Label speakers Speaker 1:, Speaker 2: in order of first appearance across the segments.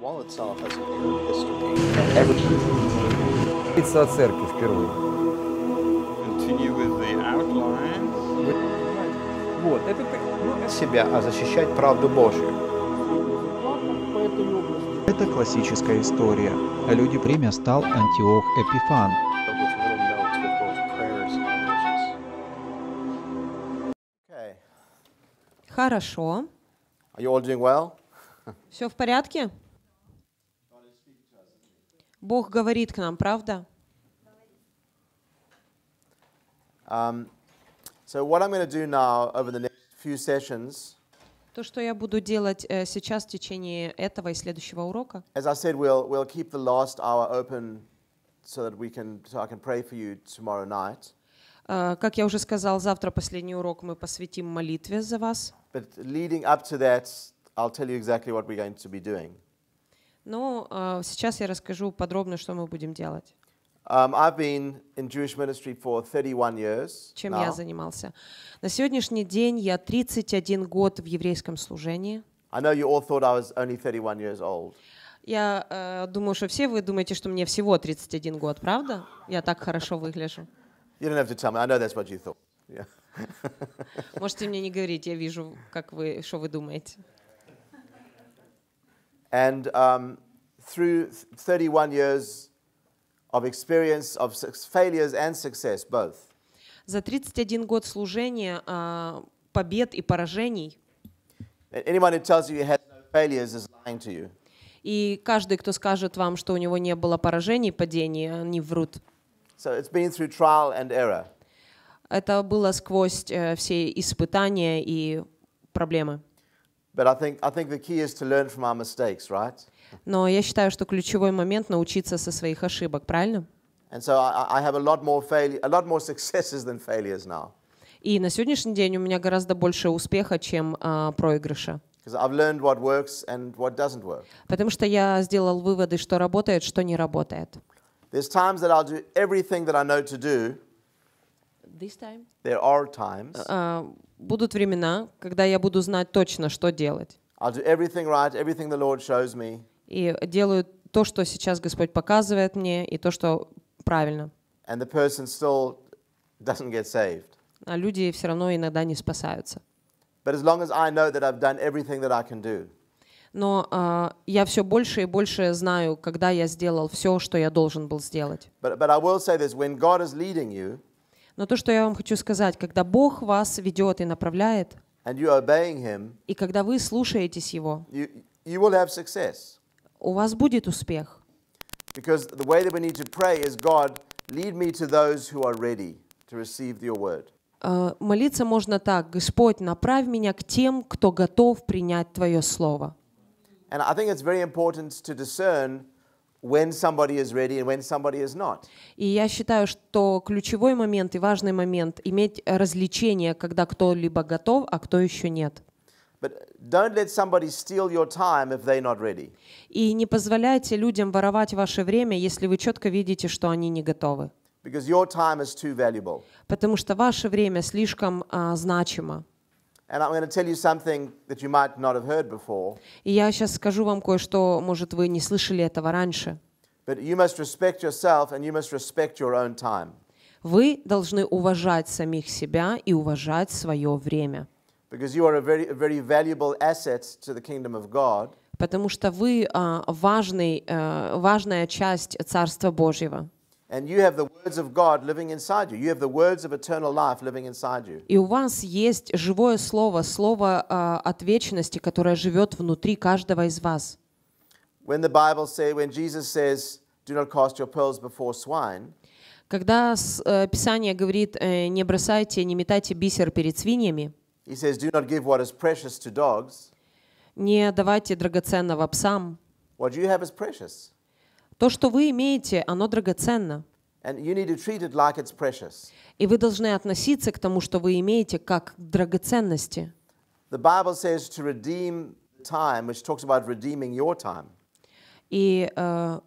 Speaker 1: Говорится
Speaker 2: о церкви впервые. Вот, это ну, себя, а защищать правду Божью. Это классическая история. А Люди
Speaker 1: премия стал Антиох Эпифан,
Speaker 2: Хорошо. Are you all doing well? Все в порядке? Бог говорит к нам, правда?
Speaker 1: Um, so what I'm going to do now over the next few sessions.
Speaker 2: То, что я буду делать сейчас в течение этого и следующего урока.
Speaker 1: As I said, we'll we'll keep the last hour open so that we can so I can pray for you tomorrow night.
Speaker 2: Как я уже сказал, завтра последний урок мы посвятим
Speaker 1: молитве за вас. But leading up to that, I'll tell you exactly what we're going to be doing.
Speaker 2: Ну, э, сейчас я расскажу подробно, что мы будем делать.
Speaker 1: Um, I've been in Jewish ministry for 31 years Чем now. я занимался?
Speaker 2: На сегодняшний день я 31 год в еврейском служении.
Speaker 1: I know you all thought I was only 31 years old.
Speaker 2: Я э, думаю, что все вы думаете, что мне всего 31 год, правда? Я так хорошо выгляжу.
Speaker 1: You don't have to tell me. I know that's what you thought. Yeah.
Speaker 2: Можете мне не говорить, я вижу, как вы, что вы думаете.
Speaker 1: And um, through 31 years of experience of failures and success, both.
Speaker 2: За 31 год служения, побед и поражений. Anyone who tells you you had no failures is lying to you. И каждый, кто скажет вам, что у него не было поражений, падений, они врут. So it's been through trial and error. Это было сквозь все испытания и проблемы.
Speaker 1: But I think, I think the key is to learn from our mistakes, right?
Speaker 2: Но я считаю, что ключевой момент научиться со своих ошибок, правильно?
Speaker 1: And so I, I have a lot more failure, a lot more successes than failures now.
Speaker 2: И на сегодняшний день у меня гораздо больше успеха, чем а, проигрыша. Потому что я сделал выводы, что работает, что не работает this time.
Speaker 1: There are times. Uh,
Speaker 2: будут времена, когда я буду знать точно, что делать.
Speaker 1: I'll do everything right, everything the Lord shows me.
Speaker 2: И делаю то, что сейчас Господь показывает мне, и то, что правильно.
Speaker 1: And the person still doesn't get saved.
Speaker 2: А люди все равно иногда не спасаются.
Speaker 1: But as long as I know that I've done everything that I can do.
Speaker 2: Но uh, я все больше и больше знаю, когда я сделал все, что я должен был сделать.
Speaker 1: But, but I will say this, when God is leading you,
Speaker 2: но то, что я вам хочу сказать, когда Бог вас ведет и направляет, and you are obeying him, и когда вы слушаетесь Его,
Speaker 1: you, you will have success.
Speaker 2: у вас будет успех.
Speaker 1: Because the way that we need to pray is, God, lead me to those who are ready to receive your word.
Speaker 2: Uh, молиться можно так, Господь, направь меня к тем, кто готов принять Твое Слово.
Speaker 1: And I think it's very important to discern when somebody is ready and when somebody is not.
Speaker 2: И я считаю, что ключевой момент и важный момент иметь различение, когда кто-либо готов, а кто еще нет.
Speaker 1: But don't let somebody steal your time if they're not ready.
Speaker 2: И не позволяйте людям воровать ваше время, если вы четко видите, что они не готовы.
Speaker 1: Because your time is too valuable.
Speaker 2: Потому что ваше время слишком а, значимо. И я сейчас скажу вам кое-что, может, вы не слышали этого раньше. Вы должны уважать самих себя и уважать свое время. Потому что вы а, важный, э, важная часть Царства Божьего.
Speaker 1: And you have the words of God living inside you. You have the words of eternal life living inside you.
Speaker 2: И у вас есть живое слово, слово э, от вечности, которое живет внутри каждого из вас.
Speaker 1: When the Bible say, when Jesus says, "Do not cast your pearls before swine,"
Speaker 2: когда э, Писание говорит, э, не бросайте, не метайте бисер перед свиньями,
Speaker 1: he says, "Do not give what is precious to dogs."
Speaker 2: не давайте драгоценного псам.
Speaker 1: What you have is precious.
Speaker 2: То, что вы имеете, оно драгоценно. И вы должны относиться к тому, что вы имеете, как к драгоценности. И uh,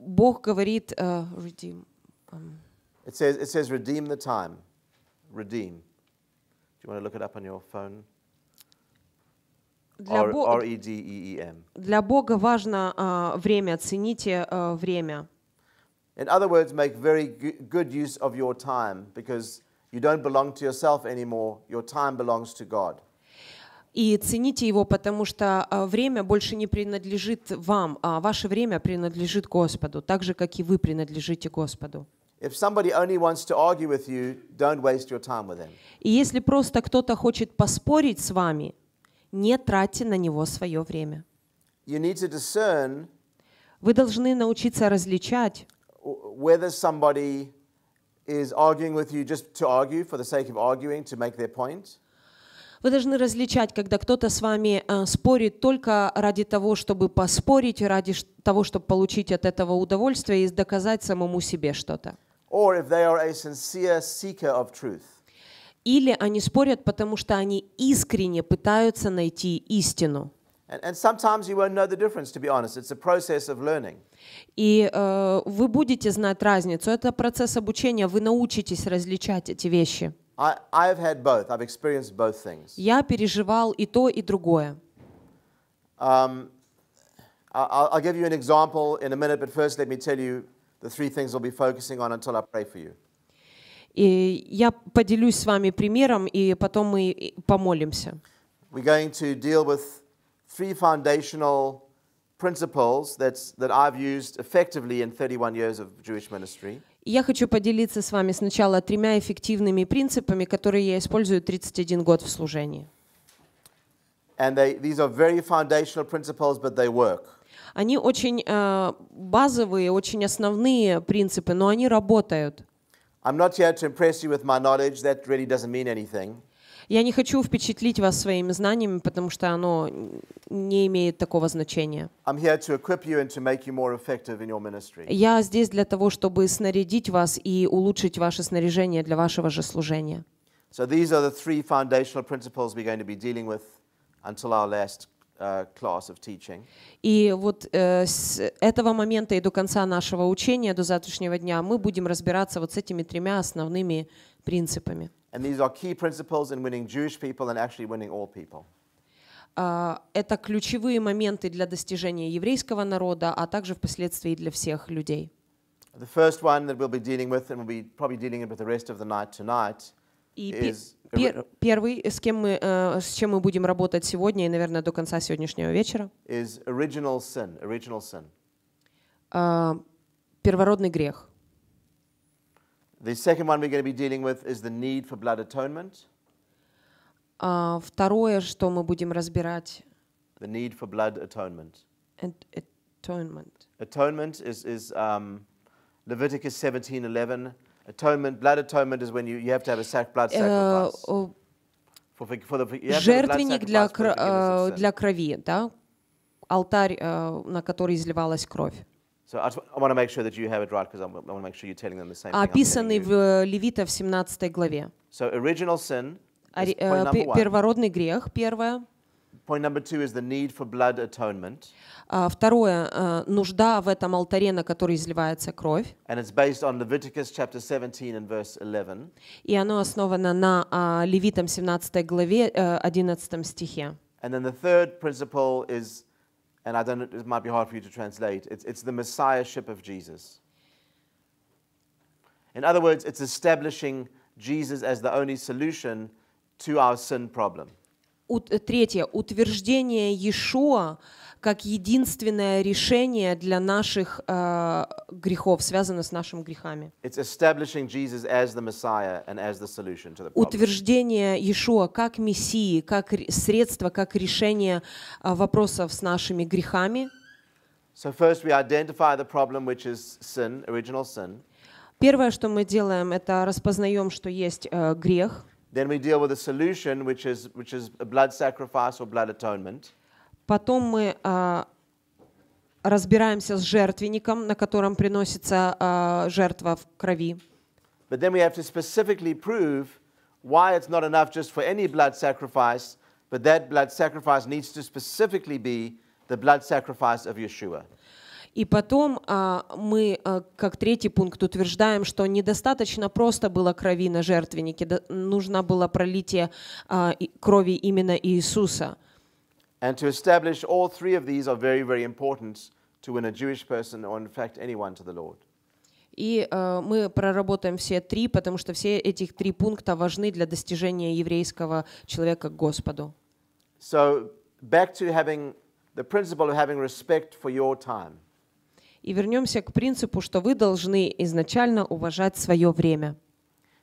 Speaker 2: Бог говорит, uh, redeem.
Speaker 1: Um, it says, it says redeem the time. Redeem. Do you want to look it up on your phone?
Speaker 2: Для, Бо... R
Speaker 1: -E -D -E -E -M.
Speaker 2: для Бога важно uh, время, цените uh, а, время.
Speaker 1: In other words, make very good use of your time because you don't belong to yourself anymore. Your time belongs to God.
Speaker 2: И цените его, потому что а, время больше не принадлежит вам, а ваше время принадлежит Господу, так же, как и вы принадлежите Господу. И если просто кто-то хочет поспорить с вами, не тратьте на него свое время. You need to
Speaker 1: discern
Speaker 2: Вы должны научиться различать, Вы должны различать, когда кто-то с вами э, спорит только ради того, чтобы поспорить, ради того, чтобы получить от этого удовольствие и доказать самому себе что-то.
Speaker 1: Or if they are a sincere seeker of truth
Speaker 2: или они спорят, потому что они искренне пытаются найти истину. И э, вы будете знать разницу. Это процесс обучения. Вы научитесь различать эти вещи. Я переживал и то, и другое.
Speaker 1: Um, I'll, I'll give you an example in a minute, but first let me tell you the three things I'll be focusing on until I pray for you.
Speaker 2: И я поделюсь с вами примером, и потом мы помолимся.
Speaker 1: We're going to deal with three foundational principles that's, that I've used effectively in 31 years of Jewish ministry.
Speaker 2: Я хочу поделиться с вами сначала тремя эффективными принципами, которые я использую 31 год в служении.
Speaker 1: And they, these are very foundational principles, but they work.
Speaker 2: Они очень э, базовые, очень основные принципы, но они работают.
Speaker 1: I'm not here to impress you with my knowledge. That really doesn't mean anything.
Speaker 2: Я не хочу впечатлить вас своими знаниями, потому что оно не имеет такого значения. Я здесь для того, чтобы снарядить вас и улучшить ваше снаряжение для вашего же служения.
Speaker 1: So these are the three foundational principles we're going to be dealing with until our last Э,
Speaker 2: и вот э, с этого момента и до конца нашего учения, до завтрашнего дня, мы будем разбираться вот с этими тремя основными принципами. Uh, это ключевые моменты для достижения еврейского народа, а также впоследствии для всех людей.
Speaker 1: The first one that we'll be dealing with, and we'll be probably dealing with the rest of the night tonight, и is пер
Speaker 2: первый, с кем мы, э, с чем мы будем работать сегодня и, наверное, до конца сегодняшнего вечера,
Speaker 1: is original sin, original sin.
Speaker 2: Э, первородный грех.
Speaker 1: The second one we're going to be dealing with is the need for blood atonement.
Speaker 2: Uh, второе, что мы будем разбирать,
Speaker 1: the need for blood atonement.
Speaker 2: And atonement.
Speaker 1: Atonement is, is um, Leviticus 17:11. Atonement, blood atonement is when you, you have to have a sac, blood э, sacrifice. Жертвенник для, э, для
Speaker 2: крови, да? Алтарь, э, на который изливалась кровь.
Speaker 1: Описанный в
Speaker 2: Левита в 17 главе. Первородный грех, первое.
Speaker 1: Point number two is the need for blood atonement.
Speaker 2: Uh, второе, uh, нужда в этом алтаре, на который изливается кровь.
Speaker 1: And it's based on Leviticus chapter 17 and verse 11.
Speaker 2: И оно основано на uh, Левитам 17 главе, 11 э, стихе.
Speaker 1: And then the third principle is, and I don't, it might be hard for you to translate, it's, it's the messiahship of Jesus. In other words, it's establishing Jesus as the only solution to our sin problem.
Speaker 2: Э, третье. Утверждение Иешуа как единственное решение для наших э, грехов, связано с нашими грехами.
Speaker 1: Утверждение
Speaker 2: Иешуа как Мессии, как средство, как решение э, вопросов с нашими грехами.
Speaker 1: So first we the problem, which is sin, sin.
Speaker 2: Первое, что мы делаем, это распознаем, что есть э, грех.
Speaker 1: Then we deal with a solution, which is, which is a blood sacrifice or blood atonement.
Speaker 2: Потом мы разбираемся с жертвенником, на котором приносится жертва в крови.
Speaker 1: But then we have to specifically prove why it's not enough just for any blood sacrifice, but that blood sacrifice needs to specifically be the blood sacrifice of Yeshua.
Speaker 2: И потом а, мы, а, как третий пункт, утверждаем, что недостаточно просто было крови на жертвеннике, да, нужно было пролитие а, крови именно Иисуса.
Speaker 1: And to establish all three of these are very, very important to win a Jewish person or in fact anyone to the Lord.
Speaker 2: И э, мы проработаем все три, потому что все этих три пункта важны для достижения еврейского человека к Господу.
Speaker 1: So, back to having the principle of having respect for your time.
Speaker 2: И вернемся к принципу, что вы должны изначально уважать свое время.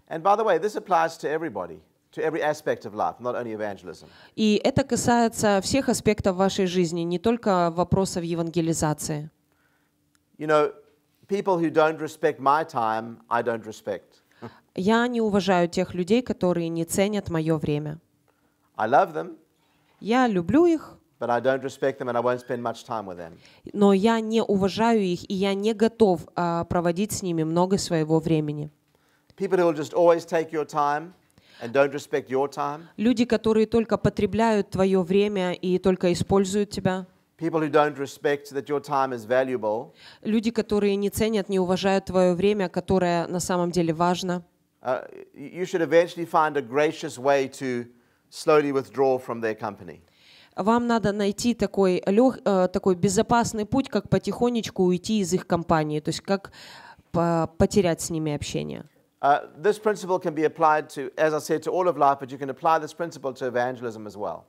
Speaker 1: And by the way, this applies to everybody. To every aspect of life, not only evangelism.
Speaker 2: И это касается всех аспектов вашей жизни, не только вопросов евангелизации.
Speaker 1: You know, people who don't respect my time, I don't respect.
Speaker 2: Я не уважаю тех людей, которые не ценят мое время. I love them. Я люблю их
Speaker 1: but I don't respect them and I won't spend much time with them.
Speaker 2: Но я не уважаю их, и я не готов uh, проводить с ними много своего времени.
Speaker 1: People who will just always take your time and don't respect your time.
Speaker 2: Люди, которые только потребляют твое время и только используют тебя.
Speaker 1: People who don't respect that your time is valuable.
Speaker 2: Люди, которые не ценят, не уважают твое время, которое на самом деле важно.
Speaker 1: Uh, you should eventually find a gracious way to slowly withdraw from their company
Speaker 2: вам надо найти такой, лег, э, такой безопасный путь, как потихонечку уйти из их компании, то есть как потерять с ними общение.
Speaker 1: Uh, this principle can be applied to, as I said, to all of life, but you can apply this principle to evangelism as well.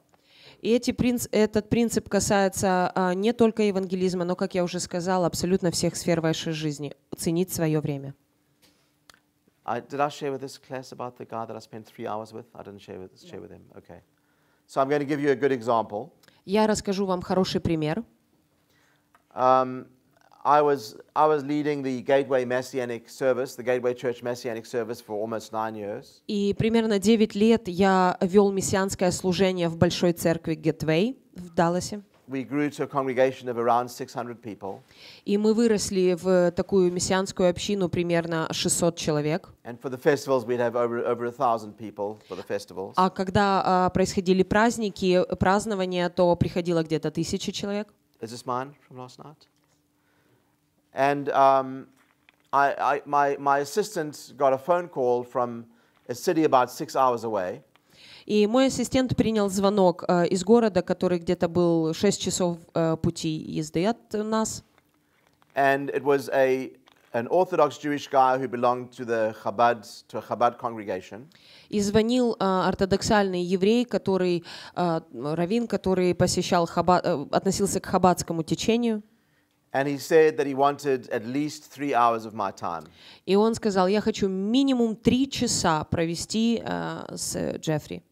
Speaker 2: И эти принц, этот принцип касается uh, не только евангелизма, но, как я уже сказал, абсолютно всех сфер вашей жизни. Ценить свое время.
Speaker 1: I, did I share with this class about the guy that I spent three hours with? I didn't share with, share with him. Okay. So I'm going to give you a good example.
Speaker 2: Я расскажу вам хороший пример.
Speaker 1: Um, I was, I was leading the Gateway Messianic Service, the Gateway Church Messianic Service for almost nine years.
Speaker 2: И примерно 9 лет я вел мессианское служение в большой церкви Gateway в Далласе
Speaker 1: we grew to a congregation of around 600 people.
Speaker 2: И мы выросли в такую мессианскую общину примерно 600 человек.
Speaker 1: And for the festivals we'd have over over a thousand people for the festivals. А
Speaker 2: когда происходили праздники, празднования, то приходило где-то тысячи человек.
Speaker 1: Is this mine from last night? And um, I, I, my my assistant got a phone call from a city about six hours away.
Speaker 2: И мой ассистент принял звонок э, из города, который где-то был 6 часов э, пути езды от нас.
Speaker 1: And it was a an Orthodox Jewish guy who belonged to the Chabad, to a Chabad congregation.
Speaker 2: И звонил э, ортодоксальный еврей, который э, равин, который посещал Хаба, э, относился к хабадскому течению.
Speaker 1: And he said that he wanted at least three hours of my time.
Speaker 2: И он сказал, я хочу минимум три часа провести э, с Джеффри.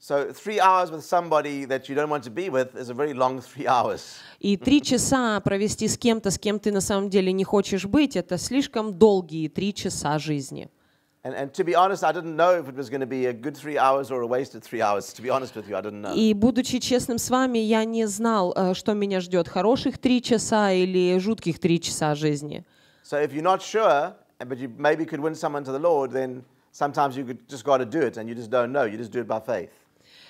Speaker 1: So three hours with somebody that you don't want to be with is a very long three hours.
Speaker 2: И три часа провести с кем-то, с кем ты на самом деле не хочешь быть, это слишком долгие три часа жизни.
Speaker 1: And, and to be honest, I didn't know if it was going to be a good three hours or a wasted three hours. To be honest with you, I didn't know. И
Speaker 2: будучи честным с вами, я не знал, э, что меня ждет хороших три часа или жутких три часа жизни.
Speaker 1: So if you're not sure, uh, but you maybe could win someone to the Lord, then sometimes you could just got to do it, and you just don't know. You just do it by faith.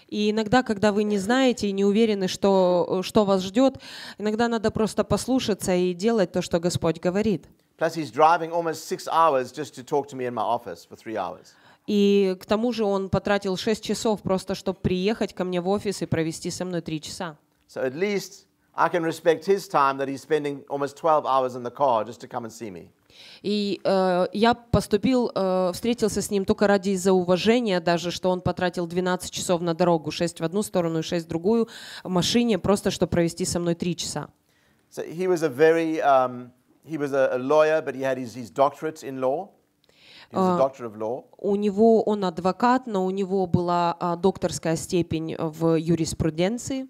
Speaker 2: И иногда, когда вы не знаете и не уверены, что, э, что вас ждет, иногда надо просто послушаться и делать то, что Господь говорит. И к тому же он потратил 6 часов просто, чтобы приехать ко мне в офис и провести со мной 3 часа.
Speaker 1: So at least I can respect his time that he's spending almost 12 hours in the car just to come and see me.
Speaker 2: И э, я поступил, э, встретился с ним только ради из-за уважения, даже что он потратил 12 часов на дорогу, 6 в одну сторону и 6 в другую, в машине, просто чтобы провести со мной 3 часа.
Speaker 1: Um,
Speaker 2: э, у него он адвокат, но у него была а, докторская степень в юриспруденции.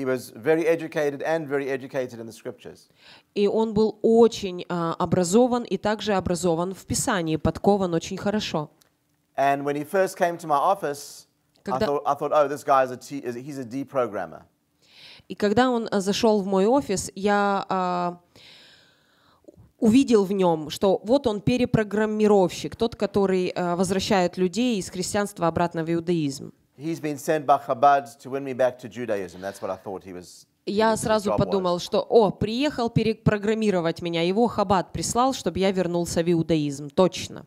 Speaker 1: He was very educated and very educated in the scriptures.
Speaker 2: И он был очень uh, образован и также образован в Писании, подкован очень хорошо.
Speaker 1: And when he first came to my office, Когда... I, thought, I thought, oh, this guy is a, t- he's a D programmer.
Speaker 2: И когда он а, зашел в мой офис, я uh, увидел в нем, что вот он перепрограммировщик, тот, который uh, возвращает людей из христианства обратно в иудаизм. He's been sent by
Speaker 1: Chabad to win me back to Judaism. That's what I thought he was я сразу подумал,
Speaker 2: что, о, приехал перепрограммировать меня, его Хаббат прислал, чтобы я вернулся в иудаизм, точно.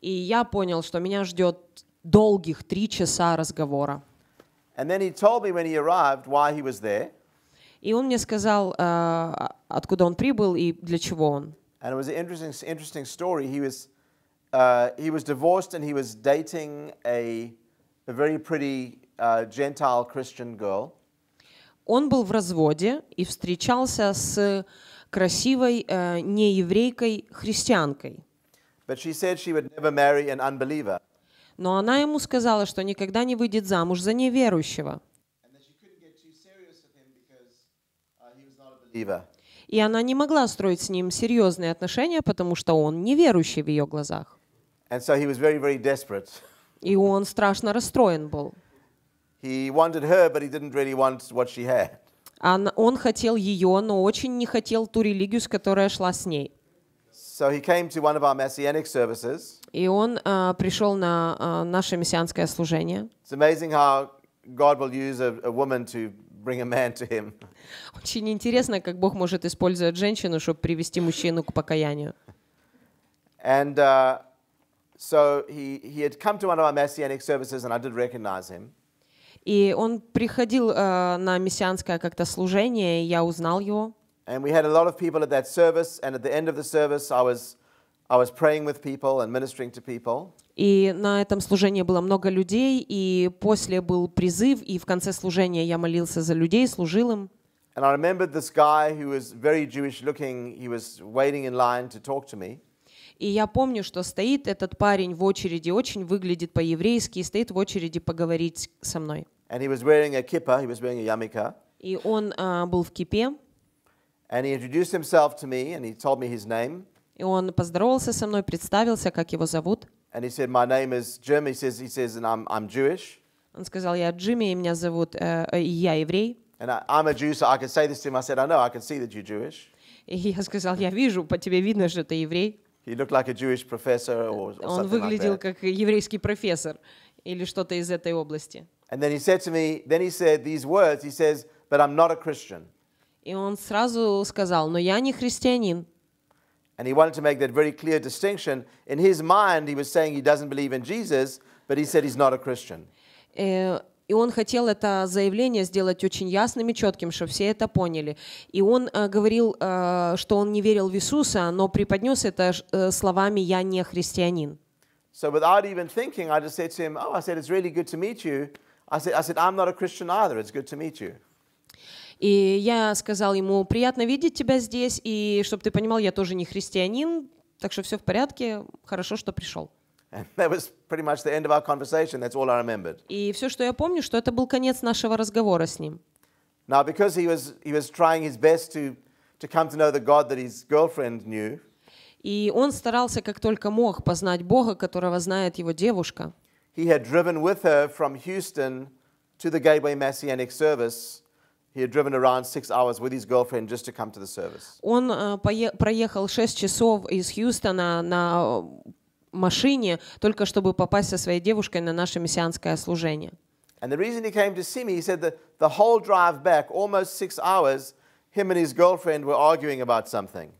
Speaker 2: И я понял, что меня ждет долгих три часа разговора. И он мне сказал, э, откуда он прибыл и для чего он. And it was an
Speaker 1: interesting, interesting story. He was Uh, he was divorced and he was dating a, a very pretty uh, Gentile Christian girl.
Speaker 2: Он был в разводе и встречался с красивой э, нееврейкой христианкой.
Speaker 1: But she said she would never marry an unbeliever.
Speaker 2: Но она ему сказала, что никогда не выйдет замуж за неверующего. И она не могла строить с ним серьезные отношения, потому что он неверующий в ее глазах.
Speaker 1: And so he was very, very desperate.
Speaker 2: И он страшно расстроен был.
Speaker 1: He wanted her, but he didn't really want what she had.
Speaker 2: Он хотел ее, но очень не хотел ту религию, с которой шла с ней.
Speaker 1: So he came to one of our messianic services.
Speaker 2: И он uh, а, пришел на uh, наше мессианское служение.
Speaker 1: It's amazing how God will use a, woman to bring a man to him.
Speaker 2: Очень интересно, как Бог может использовать женщину, чтобы привести мужчину к покаянию.
Speaker 1: And uh, So he, he had come to one of our messianic services and I did recognize him.
Speaker 2: И он приходил э, на мессианское как-то служение, и я узнал его.
Speaker 1: And we had a lot of people at that service, and at the end of the service, I was, I was praying with people and ministering to people.
Speaker 2: И на этом служении было много людей, и после был призыв, и в конце служения я молился за людей, служил им.
Speaker 1: And I remembered this guy who was very Jewish looking. He was waiting in line to talk
Speaker 2: to me. И я помню, что стоит этот парень в очереди, очень выглядит по-еврейски, и стоит в очереди поговорить со мной.
Speaker 1: And he was wearing a kippah, he was wearing a yarmulke. И он а, был в кипе. And he introduced himself to me, and he told me his name.
Speaker 2: И он поздоровался со мной, представился, как его зовут.
Speaker 1: And he said, my name is Jim. He says, he says, and I'm, I'm Jewish.
Speaker 2: Он сказал, я Джимми, и меня зовут, э, э я еврей.
Speaker 1: And I, I'm a Jew, so I could say this to him. I said, I know, I can see that you're Jewish.
Speaker 2: И я сказал, я вижу, по тебе видно, что ты еврей.
Speaker 1: He looked like a Jewish professor or, or Он выглядел like
Speaker 2: как еврейский профессор или что-то из этой области.
Speaker 1: And then he said to me, then he said these words, he says, but I'm not a Christian.
Speaker 2: И он сразу сказал, но я не христианин.
Speaker 1: And he wanted to make that very clear distinction. In his mind, he was saying he doesn't believe in Jesus, but he said he's not a Christian.
Speaker 2: Э, И он хотел это заявление сделать очень ясным и четким, чтобы все это поняли. И он э, говорил, э, что он не верил в Иисуса, но преподнес это э, словами «я не христианин».
Speaker 1: So without even thinking, I just said to him, oh, I said, it's really good to meet you. I said, I said, I'm not a Christian either. It's good to meet you.
Speaker 2: И я сказал ему, приятно видеть тебя здесь, и чтобы ты понимал, я тоже не христианин, так что все в порядке, хорошо, что пришел. И все, что я помню, что это был конец нашего разговора с ним.
Speaker 1: Now, because he was, he was trying his best to, to come to know the God that his girlfriend knew,
Speaker 2: и он старался как только мог познать Бога, которого знает его девушка. He had
Speaker 1: driven with her from Houston to the Gateway Messianic service He had driven around six hours with his girlfriend just to come to the service.
Speaker 2: Он проехал шесть часов из Хьюстона на машине, только чтобы попасть со своей девушкой на наше мессианское служение.
Speaker 1: And the reason he came to see me, he said that the whole drive back, almost six hours, him and his girlfriend were arguing about something.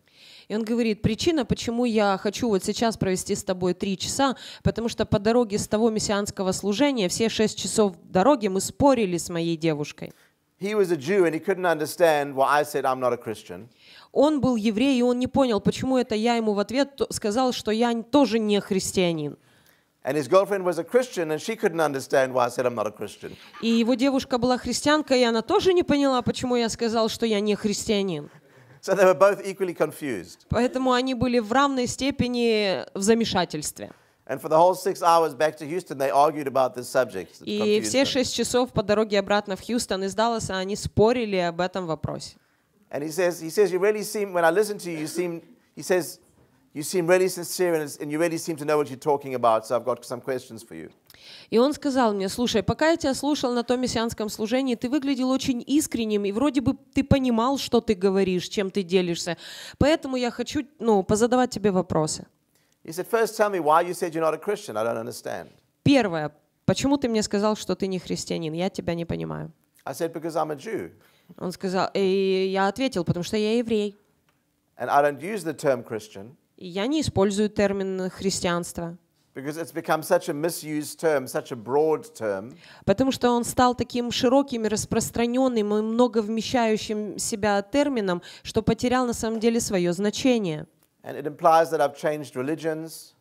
Speaker 2: И он говорит, причина, почему я хочу вот сейчас провести с тобой три часа, потому что по дороге с того мессианского служения все шесть часов дороги мы спорили с моей девушкой.
Speaker 1: He was a Jew and he couldn't
Speaker 2: understand why
Speaker 1: I said I'm not a Christian.
Speaker 2: Он был еврей, и он не понял, почему это я ему в ответ сказал, что я тоже не христианин. И его девушка была христианка, и она тоже не поняла, почему я сказал, что я не христианин.
Speaker 1: So they were both
Speaker 2: Поэтому они были в равной степени в замешательстве. И все шесть часов по дороге обратно в Хьюстон из Далласа они спорили об этом вопросе.
Speaker 1: And he says, he says, you really seem, when I listen to you, you seem, he says, you seem really sincere and, and you really seem to know what you're talking about, so I've got some questions for you.
Speaker 2: И он сказал мне, слушай, пока я тебя слушал на том мессианском служении, ты выглядел очень искренним, и вроде бы ты понимал, что ты говоришь, чем ты делишься. Поэтому я хочу ну, позадавать тебе вопросы.
Speaker 1: He said, first tell me why you said you're not a Christian. I don't understand.
Speaker 2: Первое. Почему ты мне сказал, что ты не христианин? Я тебя не понимаю.
Speaker 1: I said, because I'm a Jew.
Speaker 2: Он сказал, и я ответил, потому что я еврей.
Speaker 1: And I don't use the term Christian.
Speaker 2: И я не использую термин христианство.
Speaker 1: Because it's become such a misused term, such a broad term.
Speaker 2: Потому что он стал таким широким и распространенным и много вмещающим себя термином, что потерял на самом деле свое значение.
Speaker 1: And it implies that I've changed religions.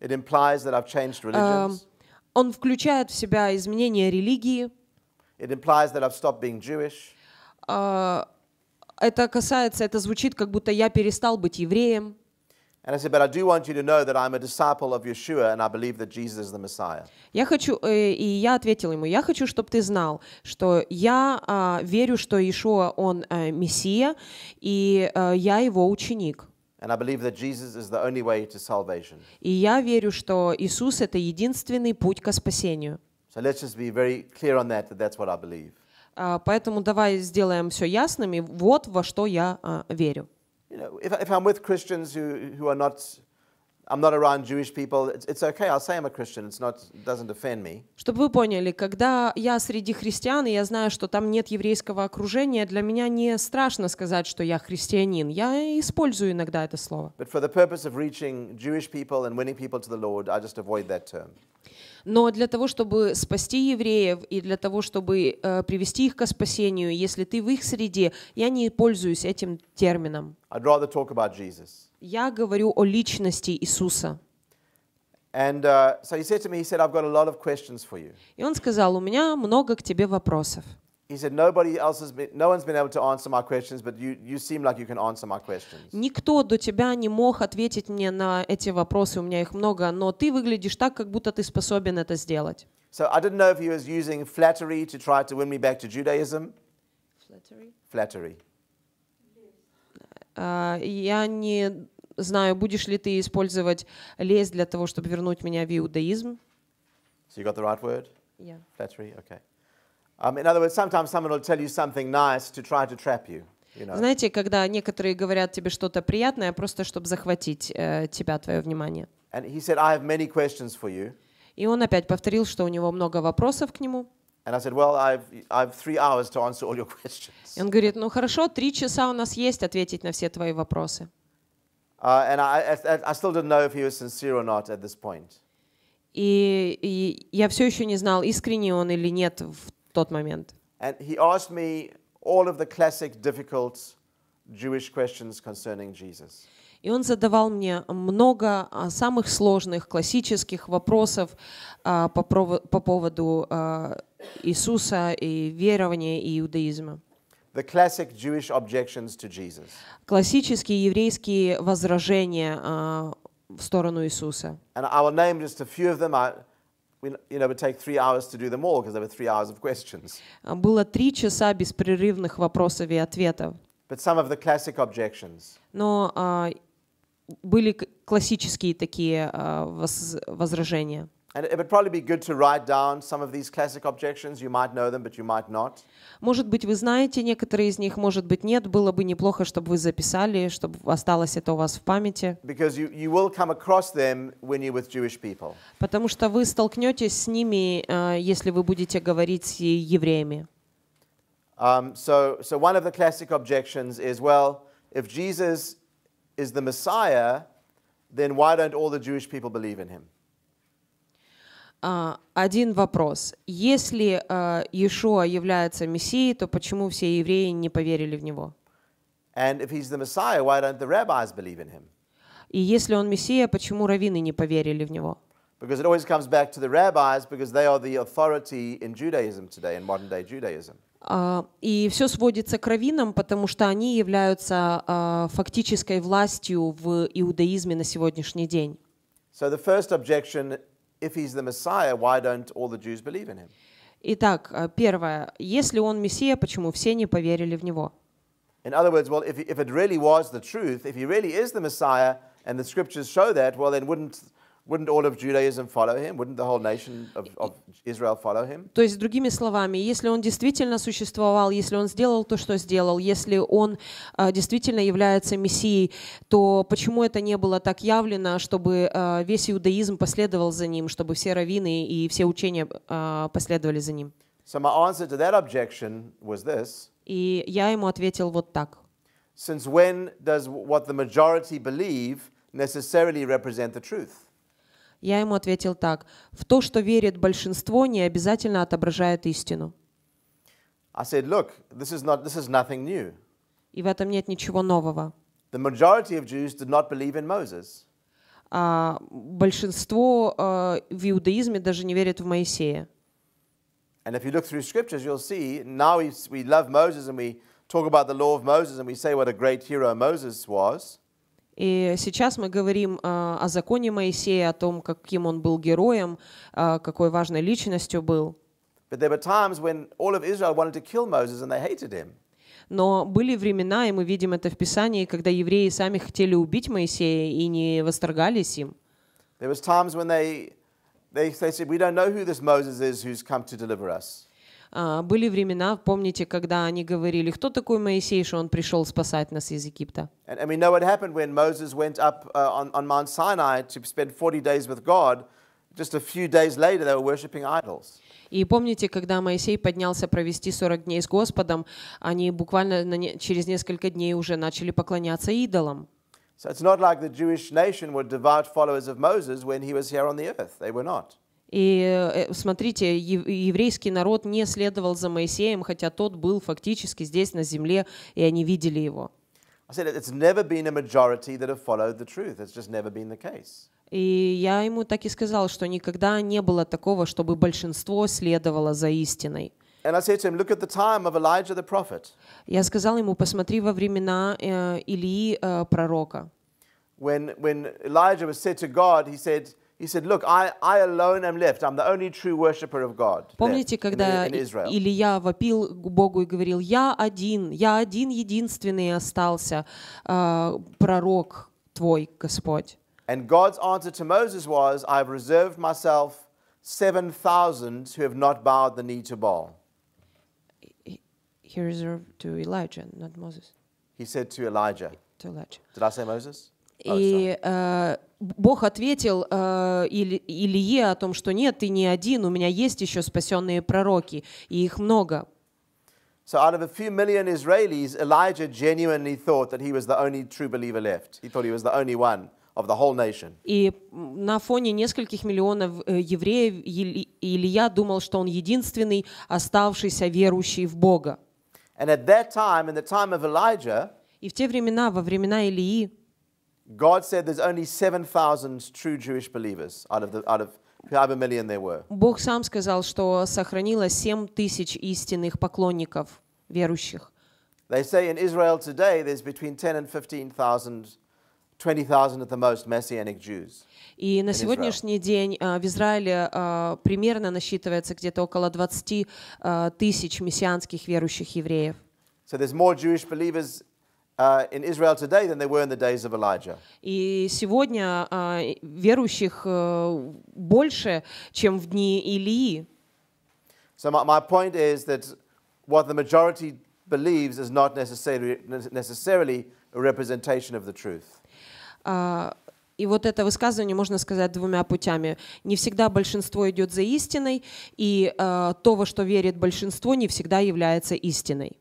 Speaker 1: It implies that I've changed religions.
Speaker 2: Он включает в себя изменение религии.
Speaker 1: It implies that I've stopped being Jewish.
Speaker 2: Это касается, это звучит, как будто я перестал быть евреем.
Speaker 1: And I said, but I do want you to know that I'm a disciple of Yeshua and I believe that Jesus is the Messiah.
Speaker 2: Я хочу, и я ответил ему, я хочу, чтобы ты знал, что я верю, что Иешуа, он Мессия, и я его ученик. И я верю, что Иисус — это единственный путь к спасению. Поэтому давай сделаем все ясным, и вот во что я а, верю. You know,
Speaker 1: if, if I'm with Christians who, who are not I'm not around Jewish people. It's, it's okay. I'll say I'm a Christian. It's not doesn't offend me.
Speaker 2: Чтобы вы поняли, когда я среди христиан и я знаю, что там нет еврейского окружения, для меня не страшно сказать, что я христианин. Я использую иногда это слово.
Speaker 1: But for the purpose of reaching Jewish people and winning people to the Lord, I just avoid that term.
Speaker 2: Но для того, чтобы спасти евреев и для того, чтобы э, привести их к спасению, если ты в их среде, я не пользуюсь этим термином.
Speaker 1: I'd rather talk about Jesus.
Speaker 2: Я говорю о личности Иисуса.
Speaker 1: Uh,
Speaker 2: и он сказал, у меня много к тебе вопросов.
Speaker 1: He said, Nobody else has been, no one's been able to answer my questions, but you, you seem like you can answer my questions.
Speaker 2: Никто до тебя не мог ответить мне на эти вопросы, у меня их много, но ты выглядишь так, как будто ты способен это сделать.
Speaker 1: So I didn't know if he was using flattery to try to win me back to Judaism. Flattery? Flattery.
Speaker 2: Uh, я не знаю, будешь ли ты использовать лесть для того, чтобы вернуть меня в иудаизм.
Speaker 1: So you got the right word? Yeah. Flattery, okay. Знаете,
Speaker 2: когда некоторые говорят тебе что-то приятное, просто чтобы захватить э, тебя, твое внимание.
Speaker 1: And he said, I have many questions for you.
Speaker 2: И он опять повторил, что у него много вопросов к нему. И он говорит, ну хорошо, три часа у нас есть ответить на все твои вопросы. И, я все еще не знал, искренне он или нет в тот момент.
Speaker 1: And he asked me all of the classic difficult Jewish questions concerning Jesus.
Speaker 2: И он задавал мне много а, самых сложных классических вопросов а, по, по поводу а, Иисуса и верования и иудаизма.
Speaker 1: The classic Jewish objections to Jesus.
Speaker 2: Классические еврейские возражения в сторону Иисуса.
Speaker 1: And I will name just a few of them. I, We, you know, it take three hours to do them all because there were three hours of questions.
Speaker 2: Было три часа беспрерывных вопросов и ответов.
Speaker 1: But some of the classic objections.
Speaker 2: Но были классические такие возражения.
Speaker 1: And it would probably be good to write down some of these classic objections. You might know them, but you might not.
Speaker 2: Может быть, вы знаете некоторые из них, может быть, нет. Было бы неплохо, чтобы вы записали, чтобы осталось это у вас в памяти.
Speaker 1: Because you, you will come across them when you're with Jewish people.
Speaker 2: Потому что вы столкнетесь с ними, э, если вы будете говорить с евреями.
Speaker 1: Um, so, so one of the classic objections is, well, if Jesus is the Messiah, then why don't all the Jewish people believe in him?
Speaker 2: А, один вопрос. Если а, Иешуа является Мессией, то почему все евреи не поверили в него? И если он Мессия, почему раввины не поверили в него?
Speaker 1: Because it always comes back to the rabbis because they are the authority in Judaism today, in modern day Judaism.
Speaker 2: А, и все сводится к раввинам, потому что они являются фактической властью в иудаизме на сегодняшний день.
Speaker 1: So the first objection if he's the Messiah, why don't all the
Speaker 2: Jews believe in him? Итак, э, первое, если он Мессия, почему все не поверили в него?
Speaker 1: In other words, well, if, if it really was the truth, if he really is the Messiah, and the scriptures show that, well, then wouldn't Wouldn't all of Judaism follow him? Wouldn't the whole nation of, of Israel follow him?
Speaker 2: То есть другими словами, если он действительно существовал, если он сделал то, что сделал, если он uh, действительно является мессией, то почему это не было так явлено, чтобы uh, весь иудаизм последовал за ним, чтобы все раввины и все учения uh, последовали за ним?
Speaker 1: So my answer to that objection was this.
Speaker 2: И я ему ответил вот так.
Speaker 1: Since when does what the majority believe necessarily represent the truth?
Speaker 2: Я ему ответил так. В то, что верит большинство, не обязательно отображает истину.
Speaker 1: I said, look, this is, not, this is nothing new.
Speaker 2: И в этом нет ничего нового.
Speaker 1: The majority of Jews did not believe in Moses.
Speaker 2: А большинство э, в иудаизме даже не верит в Моисея.
Speaker 1: And if you look through scriptures, you'll see now we, we love Moses and we talk about the law of Moses and we say what a great hero Moses was.
Speaker 2: И сейчас мы говорим а, о законе Моисея, о том, каким он был героем, а, какой важной личностью был. Но были времена, и мы видим это в Писании, когда евреи сами хотели убить Моисея и не восторгались им.
Speaker 1: There was times when they, they, they said, we don't know who this Moses is who's come to deliver us.
Speaker 2: Были времена, помните, когда они говорили, кто такой Моисей, что он пришел спасать нас из Египта?
Speaker 1: And, and we know what happened when Moses went up uh, on, on Mount Sinai to spend 40 days with God. Just a few days later, they were
Speaker 2: worshiping idols. И помните, когда Моисей поднялся провести 40 дней с Господом, они буквально на, через несколько дней уже начали поклоняться идолам.
Speaker 1: So it's not like the Jewish nation were devout followers of Moses when he was here on the earth. They were not.
Speaker 2: И э, смотрите, еврейский народ не следовал за Моисеем, хотя тот был фактически здесь на земле, и они видели его. И я ему так и сказал, что никогда не было такого, чтобы большинство следовало за истиной. Я сказал ему, посмотри во времена э, Илии э, пророка.
Speaker 1: When, when Elijah was said to God, he said, He said, Look, I, I alone am left. I'm the only true worshiper of God. Помните, когда Илья
Speaker 2: вопил к Богу и говорил, я один, я один единственный остался пророк твой, Господь.
Speaker 1: And God's answer to Moses was, I've reserved myself 7,000 who have not bowed the knee to Baal.
Speaker 2: He reserved to Elijah, not Moses.
Speaker 1: He said to Elijah. To Elijah. Did I say Moses?
Speaker 2: Oh, sorry. Э, Бог ответил э, Илье о том, что нет, ты не один, у меня есть еще спасенные пророки, и их много. So out of a few million
Speaker 1: Israelis, Elijah genuinely thought that he was the only true believer left. He thought he was the only one. Of the whole nation.
Speaker 2: И на фоне нескольких миллионов э, евреев Илья думал, что он единственный оставшийся верующий в Бога. И в
Speaker 1: те времена, во времена Илии, God said there's only 7,000 true Jewish believers out of the out of however million there were.
Speaker 2: Бог сам сказал, что сохранилось 7 тысяч истинных поклонников верующих.
Speaker 1: They say in Israel today there's between 10 and 15,000 20,000 at the most messianic Jews.
Speaker 2: И на сегодняшний день в Израиле примерно насчитывается где-то около 20 тысяч мессианских верующих евреев.
Speaker 1: So there's more Jewish believers и
Speaker 2: сегодня uh, верующих uh, больше, чем в дни Илии.
Speaker 1: So my, my point is that what the majority believes is not necessarily, necessarily a representation of the truth.
Speaker 2: Uh, и вот это высказывание можно сказать двумя путями. Не всегда большинство идет за истиной, и э, то, во что верит большинство, не всегда является истиной.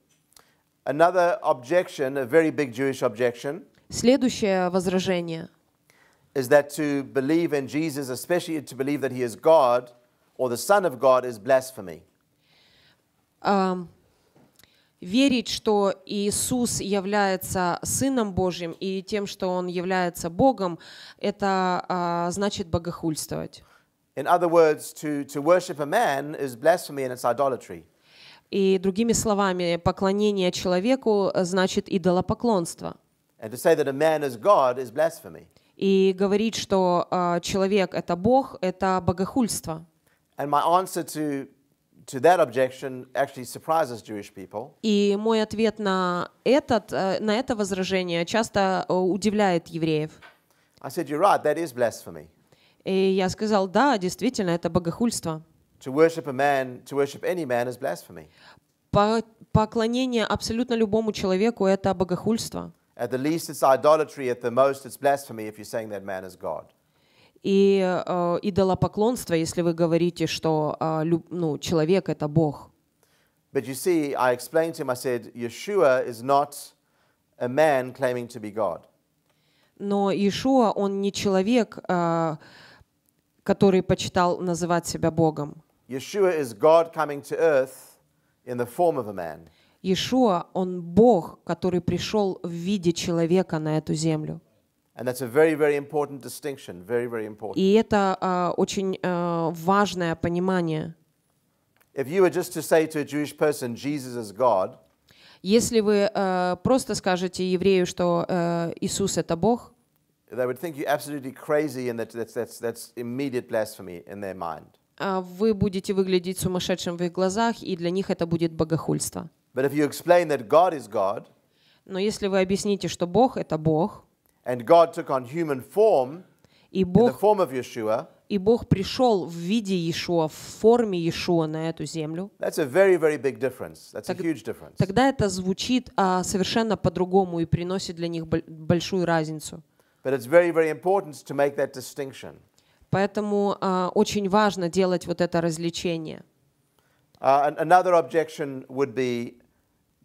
Speaker 1: Another objection, a very big Jewish objection,
Speaker 2: Следующее возражение
Speaker 1: is that to believe in Jesus, especially to believe that he is God or the Son of God, is blasphemy.
Speaker 2: эм, верить, что Иисус является Сыном Божьим и тем, что Он является Богом, это а, значит богохульствовать.
Speaker 1: In other words, to, to worship a man is blasphemy and it's idolatry.
Speaker 2: И другими словами, поклонение человеку э, значит идолопоклонство.
Speaker 1: And to say that a man is God is blasphemy.
Speaker 2: И говорить, что uh, человек это Бог, это богохульство. And
Speaker 1: my answer to to that objection actually surprises Jewish people.
Speaker 2: И мой ответ на этот э, на это возражение часто удивляет евреев.
Speaker 1: I said, you're right, that is blasphemy.
Speaker 2: И я сказал, да, действительно, это богохульство.
Speaker 1: To worship a man, to worship any man is blasphemy.
Speaker 2: Поклонение абсолютно любому человеку — это богохульство.
Speaker 1: At the least it's idolatry, at the most it's blasphemy if you're saying that man is God.
Speaker 2: И э, идолопоклонство, если вы говорите, что э, люб, ну, человек — это Бог.
Speaker 1: But you see, I explained to him, I said, Yeshua is not a man claiming to be God.
Speaker 2: Но Иешуа, он не человек, который почитал называть себя Богом.
Speaker 1: Yeshua is God coming to earth in the form of a man.
Speaker 2: Иешуа, он Бог, который пришел в виде человека на эту землю.
Speaker 1: And that's a very, very important distinction, very, very important. И это
Speaker 2: uh, очень uh, важное понимание.
Speaker 1: If you were just to say to a Jewish person, Jesus is God,
Speaker 2: если вы uh, просто скажете еврею, что uh, Иисус это Бог,
Speaker 1: they would think you absolutely crazy, and that, that's, that's, that's immediate blasphemy in their mind.
Speaker 2: А, вы будете выглядеть сумасшедшим в их глазах, и для них это будет богохульство.
Speaker 1: But if you explain that God is God,
Speaker 2: но если вы объясните, что Бог — это Бог,
Speaker 1: and God took on human form, и Бог, in the form of Yeshua,
Speaker 2: и Бог пришел в виде Иешуа, в форме Иешуа на эту землю,
Speaker 1: That's a very, very big That's так, a huge тогда
Speaker 2: это звучит а, совершенно по-другому и приносит для них большую разницу.
Speaker 1: But it's very, very important to make that distinction.
Speaker 2: Поэтому э, очень важно делать вот это развлечение.
Speaker 1: Uh, another objection would be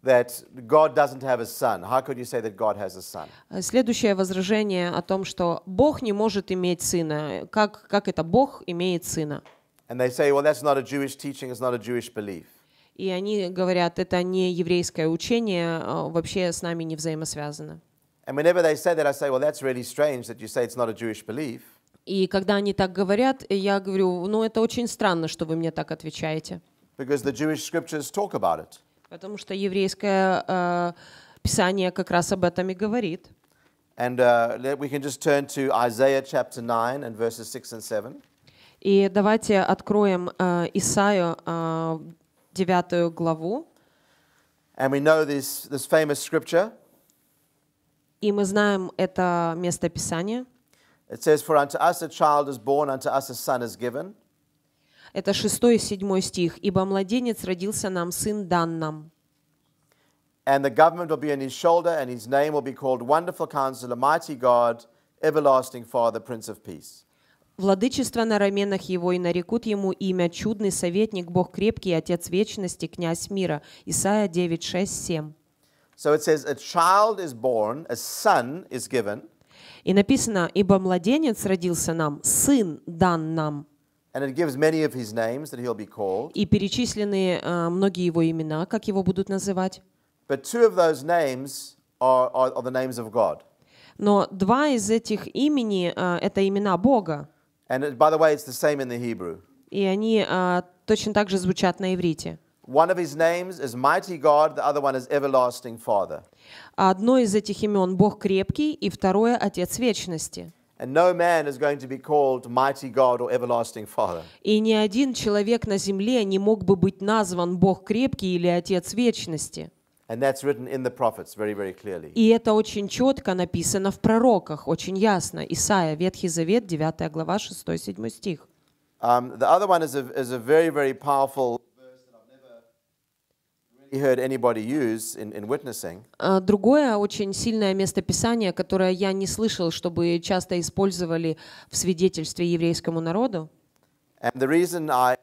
Speaker 1: that God doesn't have a son. How could you say that God has a son?
Speaker 2: Следующее возражение о том, что Бог не может иметь сына. Как, как это Бог имеет сына?
Speaker 1: And they say, well, that's not a Jewish teaching, it's not a Jewish belief.
Speaker 2: И они говорят, это не еврейское учение, вообще с нами не взаимосвязано.
Speaker 1: And whenever they say that, I say, well, that's really strange that you say it's not a Jewish belief.
Speaker 2: И когда они так говорят, я говорю, ну это очень странно, что вы мне так отвечаете. Потому что еврейское э, писание как раз об этом и говорит. Э, и давайте откроем э, Исаию э, девятую 9 главу.
Speaker 1: And we know this, this famous scripture.
Speaker 2: И мы знаем это место писания.
Speaker 1: It says, For unto us a child is born, unto us a son is given.
Speaker 2: Это и стих. «Ибо младенец родился нам, сын дан нам».
Speaker 1: And the government will be on his shoulder, and his name will be called Wonderful Counselor, Mighty God, Everlasting Father, Prince of Peace.
Speaker 2: Владычество на раменах его и нарекут ему имя Чудный Советник, Бог Крепкий, Отец Вечности, Князь Мира. Исайя 9, 6, 7.
Speaker 1: So it says, a child is born, a son is given.
Speaker 2: И написано, ибо младенец родился нам, сын дан нам. And it gives many of his names
Speaker 1: that he'll be called. И
Speaker 2: перечислены uh, а, многие его имена, как его будут называть. Но два из этих имени uh, это имена Бога.
Speaker 1: And uh, by the way, it's the same in the Hebrew.
Speaker 2: И они uh, точно так же звучат на иврите.
Speaker 1: One of his names is Mighty God, the other one is Everlasting
Speaker 2: Father. Одно из этих имен Бог крепкий, и второе Отец вечности. And no man
Speaker 1: is going to be called
Speaker 2: Mighty God or Everlasting Father. И ни один человек на земле не мог бы быть назван Бог крепкий или Отец вечности. And that's
Speaker 1: written in the prophets very, very clearly. И
Speaker 2: это очень четко написано в пророках, очень ясно. Исаия, Ветхий Завет, 9 глава, 6-7 стих.
Speaker 1: Um, the other one is a, is a very, very powerful
Speaker 2: а, другое очень сильное место Писания, которое я не слышал, чтобы часто использовали в свидетельстве еврейскому народу.
Speaker 1: And the reason I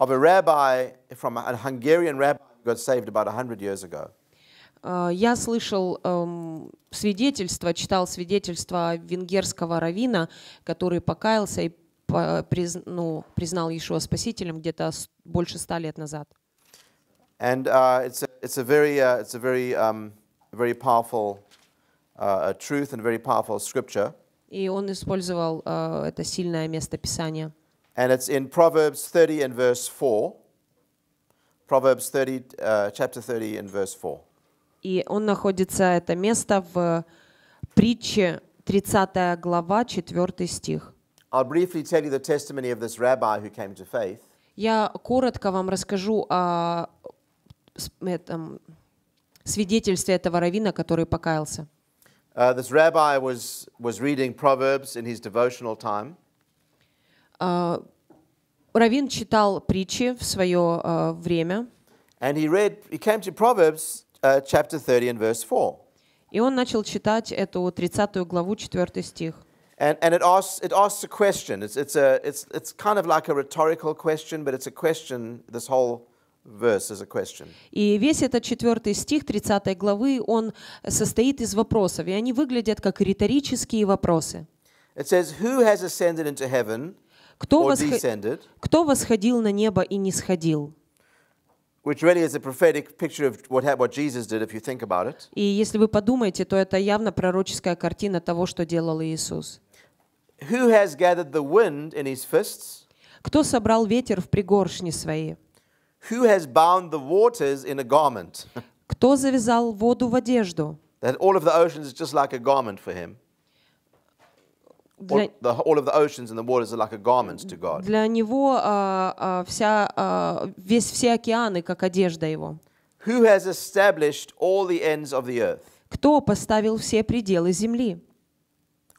Speaker 1: of a rabbi from a Hungarian rabbi got saved about 100 years ago.
Speaker 2: А, я слышал эм, свидетельство, читал свидетельство венгерского равина, который покаялся и ну, признал Иешуа спасителем где-то больше ста лет назад.
Speaker 1: And uh, it's, a, it's a very, uh, it's a very, um, very powerful uh, truth and very powerful scripture.
Speaker 2: И он использовал uh, это сильное место Писания.
Speaker 1: And it's in Proverbs 30 and verse 4. Proverbs 30, uh, chapter 30 and verse 4.
Speaker 2: И он находится, это место, в притче 30 глава, 4 стих.
Speaker 1: I'll briefly tell you the testimony of this rabbi who came to faith.
Speaker 2: Я коротко вам расскажу о этом свидетельстве этого равина, который покаялся.
Speaker 1: Uh, this rabbi was, was reading Proverbs in his devotional time.
Speaker 2: Uh, Равин читал притчи в свое uh, время.
Speaker 1: And he read, he came to Proverbs uh, chapter 30 and verse 4.
Speaker 2: И он начал читать эту 30 главу, 4 стих.
Speaker 1: And, and it, asks, it asks a question. It's, it's, a, it's, it's kind of like a rhetorical question, but it's a question, this whole verse is a question.
Speaker 2: И весь этот четвертый стих 30 главы, он состоит из вопросов, и они выглядят как риторические вопросы.
Speaker 1: It says, Who has ascended into heaven,
Speaker 2: кто, восх... кто восходил на небо и не сходил?
Speaker 1: Which really is a prophetic picture of what, what Jesus did, if you think about it.
Speaker 2: И если вы подумаете, то это явно пророческая картина того, что делал Иисус.
Speaker 1: Who has gathered the wind in his fists?
Speaker 2: Кто собрал ветер в пригоршни свои?
Speaker 1: Who has bound the waters in a garment?
Speaker 2: Кто завязал воду в одежду?
Speaker 1: That all of the oceans is just like a garment for him. All, the, all of the oceans and the waters are like a garment to God.
Speaker 2: Для него uh, uh, вся, uh, весь, все океаны как одежда его.
Speaker 1: Who has established all the ends of the earth?
Speaker 2: Кто поставил все пределы земли?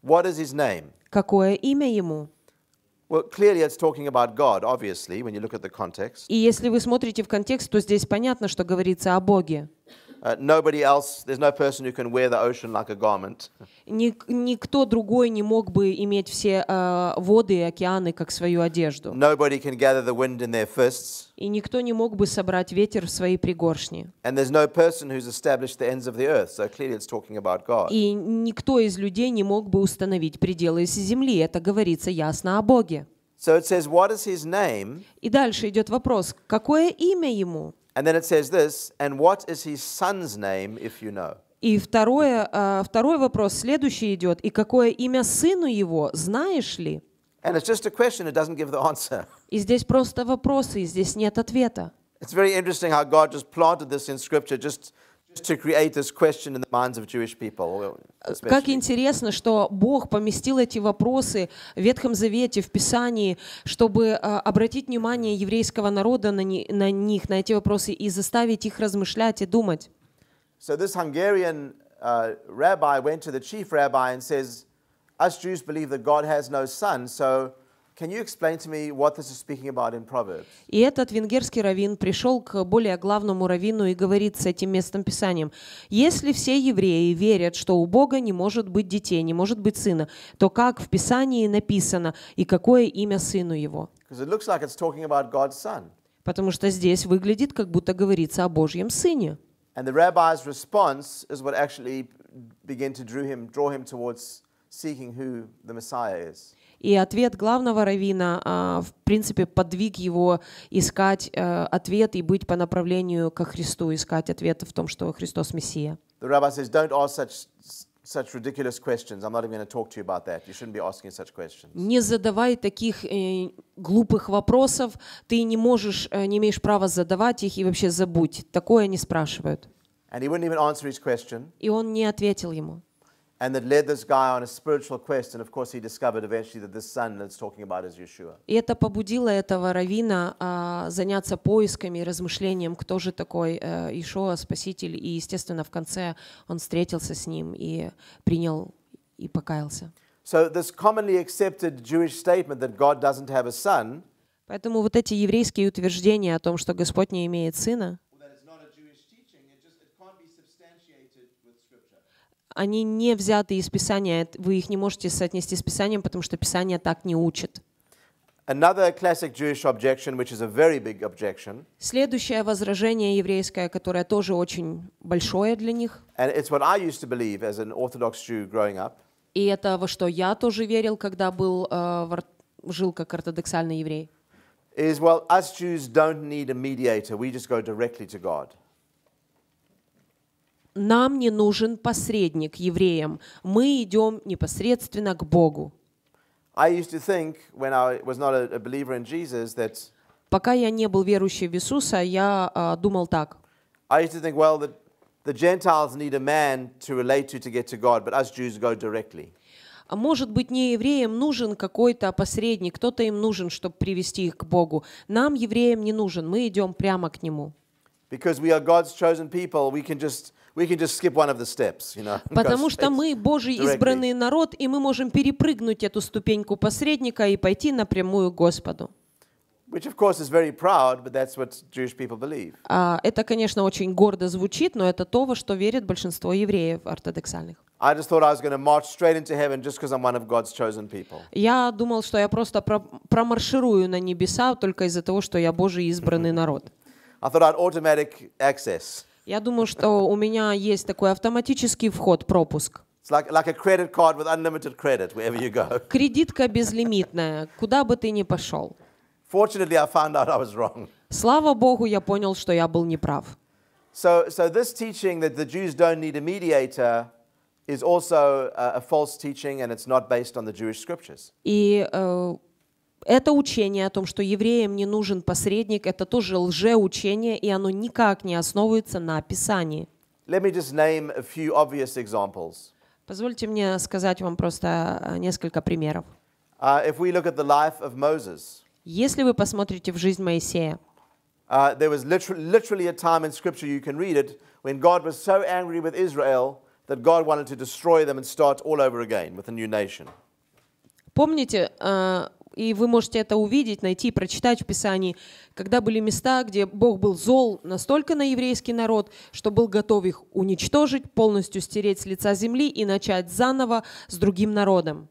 Speaker 1: What is his name?
Speaker 2: Какое имя ему? И если вы смотрите в контекст, то здесь понятно, что говорится о Боге
Speaker 1: nobody else, there's no person who can wear the ocean like a garment.
Speaker 2: Никто другой не мог бы иметь все воды и океаны как свою одежду.
Speaker 1: Nobody can gather the wind in their fists.
Speaker 2: И никто не мог бы собрать ветер в свои пригоршни.
Speaker 1: And there's no person who's established the ends of the earth, so clearly it's talking about God. И
Speaker 2: никто из людей не мог бы установить пределы земли. Это говорится ясно о Боге.
Speaker 1: So it says, what is his name?
Speaker 2: И дальше идет вопрос, какое имя ему?
Speaker 1: And then it says this, and what is his son's name, if you know?
Speaker 2: И второе, второй вопрос, следующий идет. И какое имя сыну его, знаешь ли? And it's just a question, it doesn't give the answer. И здесь просто вопросы, и здесь нет ответа.
Speaker 1: It's very interesting how God just planted this in Scripture, just Как
Speaker 2: интересно, что Бог поместил эти вопросы в Ветхом Завете, в Писании, чтобы э, обратить внимание еврейского народа на, не, на них, на эти вопросы, и заставить их размышлять и думать.
Speaker 1: So this Hungarian uh, rabbi went to the chief rabbi and says, us Jews believe that God has no son, so
Speaker 2: и этот венгерский раввин пришел к более главному раввину и говорит с этим местом писанием, «Если все евреи верят, что у Бога не может быть детей, не может быть сына, то как в Писании написано, и какое имя сыну его?» Потому что здесь выглядит, как будто говорится о Божьем Сыне.
Speaker 1: And the rabbi's response is what actually begin to drew him, draw him towards seeking who the Messiah is.
Speaker 2: И ответ главного равина, а, в принципе, подвиг его искать э, ответ и быть по направлению ко Христу, искать ответ в том, что Христос Мессия.
Speaker 1: The rabbi says, don't ask such such ridiculous questions. I'm not even going to talk to you about that. You shouldn't be asking such questions.
Speaker 2: Не задавай таких э, глупых вопросов. Ты не можешь, э, не имеешь права задавать их и вообще забудь. Такое не спрашивают.
Speaker 1: And he wouldn't even answer his question.
Speaker 2: И он не ответил ему.
Speaker 1: And that led this guy on a spiritual quest, and of course he discovered eventually that this son that's talking about is Yeshua.
Speaker 2: И это побудило этого равина а, заняться поисками и размышлением, кто же такой э, Иешуа, Спаситель. И, естественно, в конце он встретился с ним и принял и покаялся.
Speaker 1: So this commonly accepted Jewish statement that God doesn't have a son.
Speaker 2: Поэтому вот эти еврейские утверждения о том, что Господь не имеет сына. они не взяты из Писания, вы их не можете соотнести с Писанием, потому что Писание так не учит.
Speaker 1: Следующее
Speaker 2: возражение еврейское, которое тоже очень большое для них.
Speaker 1: And it's what I used to believe as an Orthodox Jew growing up.
Speaker 2: И это во что я тоже верил, когда был э, жил как ортодоксальный еврей.
Speaker 1: Is well, us Jews don't need a mediator. We just go directly to
Speaker 2: God. Нам не нужен посредник евреям. Мы идем непосредственно к Богу. Пока я не был верующим в Иисуса, я uh, думал так. Может быть, не евреям нужен какой-то посредник, кто-то им нужен, чтобы привести их к Богу. Нам, евреям, не нужен, мы идем прямо к Нему. Because
Speaker 1: we are God's chosen people, we can just Потому что мы Божий избранный
Speaker 2: народ, и мы можем перепрыгнуть эту ступеньку посредника и пойти напрямую к Господу.
Speaker 1: Which of course is very proud, but that's what Jewish people believe.
Speaker 2: А, это, конечно, очень гордо звучит, но это то, во что верит большинство евреев ортодоксальных.
Speaker 1: I just thought I was going to march straight into heaven just because I'm one of God's chosen people.
Speaker 2: Я думал, что я просто промарширую на небеса только из-за того, что я Божий избранный народ. I thought I had automatic
Speaker 1: access.
Speaker 2: Я думаю, что у меня есть такой автоматический вход, пропуск.
Speaker 1: Like, like credit,
Speaker 2: Кредитка безлимитная, куда бы ты ни пошел. Слава Богу, я понял, что я был неправ.
Speaker 1: So, so this teaching that the Jews don't need a mediator is also a, a false teaching and it's not based on the Jewish scriptures.
Speaker 2: И uh, это учение о том, что евреям не нужен посредник, это тоже лжеучение, и оно никак не основывается на Писании.
Speaker 1: Let me just name a few obvious examples.
Speaker 2: Позвольте мне сказать вам просто несколько примеров.
Speaker 1: Uh, if we look at the life of Moses,
Speaker 2: Если вы посмотрите в жизнь Моисея,
Speaker 1: uh, there was literally, literally a time in Scripture, you can read it, when God was so angry with Israel that God wanted to destroy them and start all over again with a new nation.
Speaker 2: Помните, uh, и вы можете это увидеть, найти, прочитать в Писании, когда были места, где Бог был зол настолько на еврейский народ, что был готов их уничтожить, полностью стереть с лица земли и начать заново с другим народом.